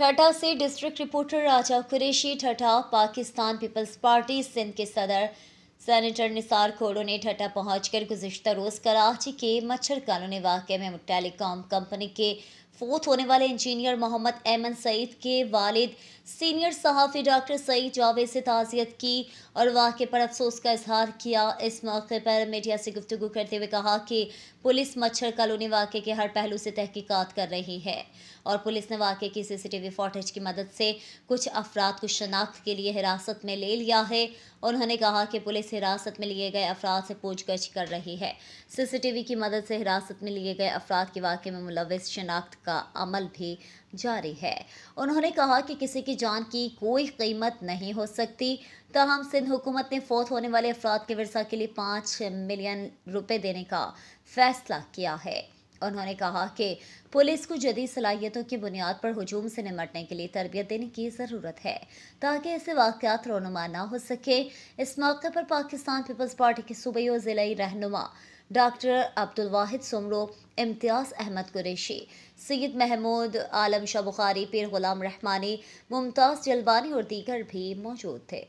ठठा से district reporter Raja Qureshi Thatta Pakistan Peoples Party Sindh के सदर सैनिटर निसार खोड़ो ने ठटा पहुंचकर गुजशत रोज़ कराची के मच्छर कॉलोनी वाक़े में टेलीकॉम कंपनी के फोत होने वाले इंजीनियर मोहम्मद एमन सईद के वालिद सीनियर सहाफ़ी डॉक्टर सईद जावेद से ताज़ियत की और वाक़े पर अफसोस का इजहार किया इस मौके पर मीडिया से गुफ्तु करते हुए कहा कि पुलिस मच्छर कॉलोनी वाक़े के हर पहलू से तहकीकात कर रही है और पुलिस ने वाक़े की सीसीटीवी फुटेज की मदद से कुछ अफराद को शनाख्त के लिए हिरासत में ले लिया है उन्होंने कहा कि पुलिस पुलिस हिरासत में लिए गए अफराद से पूछताछ कर रही है सीसीटीवी की मदद से हिरासत में लिए गए अफराद के वाक़े में मुलविस शनाख्त का अमल भी जारी है उन्होंने कहा कि किसी की जान की कोई कीमत नहीं हो सकती तहम सिंध हुकूमत ने फौत होने वाले अफराद के वर्षा के लिए पाँच मिलियन रुपये देने का फैसला किया है उन्होंने कहा कि पुलिस को जदीद सलाहियतों की बुनियाद पर हजूम से निमटने के लिए तरबियत देने की ज़रूरत है ताकि ऐसे वाकत रोनुमा ना हो सके इस मौके पर पाकिस्तान पीपल्स पार्टी के सूबे और ज़िले रहनुमा डॉक्टर अब्दुल वाहिद सुमरो इम्तियाज़ अहमद कुरेशी सैयद महमूद आलम शाह बुखारी पीर गुलाम रहमानी मुमताज़ जलवानी और दीगर भी मौजूद थे